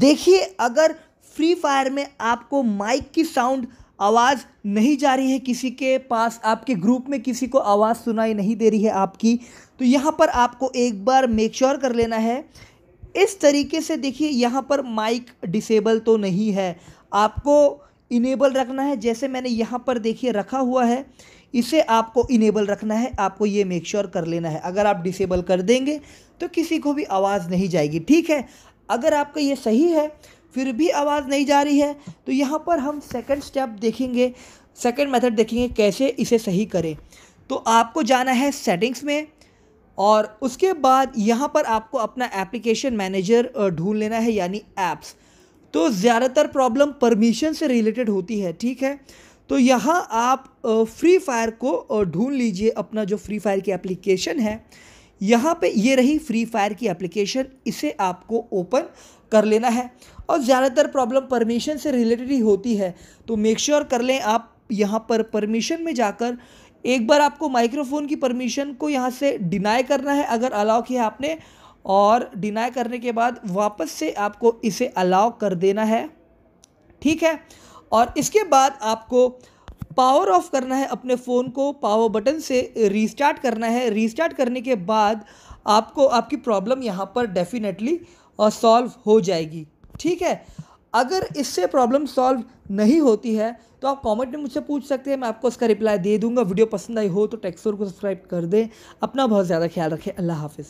देखिए अगर free fire में आपको माइक की साउंड आवाज़ नहीं जा रही है किसी के पास आपके ग्रुप में किसी को आवाज़ सुनाई नहीं दे रही है आपकी तो यहाँ पर आपको एक बार मेक श्योर sure कर लेना है इस तरीके से देखिए यहाँ पर माइक डिसेबल तो नहीं है आपको इनेबल रखना है जैसे मैंने यहाँ पर देखिए रखा हुआ है इसे आपको इनेबल रखना है आपको ये मेक श्योर sure कर लेना है अगर आप डिसेबल कर देंगे तो किसी को भी आवाज़ नहीं जाएगी ठीक है अगर आपका ये सही है फिर भी आवाज़ नहीं जा रही है तो यहाँ पर हम सेकंड स्टेप देखेंगे सेकंड मेथड देखेंगे कैसे इसे सही करें तो आपको जाना है सेटिंग्स में और उसके बाद यहाँ पर आपको अपना एप्लीकेशन मैनेजर ढूंढ लेना है यानी ऐप्स तो ज़्यादातर प्रॉब्लम परमिशन से रिलेटेड होती है ठीक है तो यहाँ आप फ्री फायर को ढूंढ लीजिए अपना जो फ्री फायर की एप्लीकेशन है यहाँ पे ये रही फ्री फायर की एप्लीकेशन इसे आपको ओपन कर लेना है और ज़्यादातर प्रॉब्लम परमिशन से रिलेटेड ही होती है तो मेक श्योर sure कर लें आप यहाँ पर परमिशन में जाकर एक बार आपको माइक्रोफोन की परमिशन को यहाँ से डिनाई करना है अगर अलाउ किया आपने और डिनाई करने के बाद वापस से आपको इसे अलाउ कर देना है ठीक है और इसके बाद आपको पावर ऑफ करना है अपने फ़ोन को पावर बटन से रीस्टार्ट करना है रीस्टार्ट करने के बाद आपको आपकी प्रॉब्लम यहाँ पर डेफिनेटली सॉल्व हो जाएगी ठीक है अगर इससे प्रॉब्लम सॉल्व नहीं होती है तो आप कमेंट में मुझसे पूछ सकते हैं मैं आपको उसका रिप्लाई दे दूंगा वीडियो पसंद आई हो तो टेक्सोर को सब्सक्राइब कर दें अपना बहुत ज़्यादा ख्याल रखें अल्लाह हाफिज़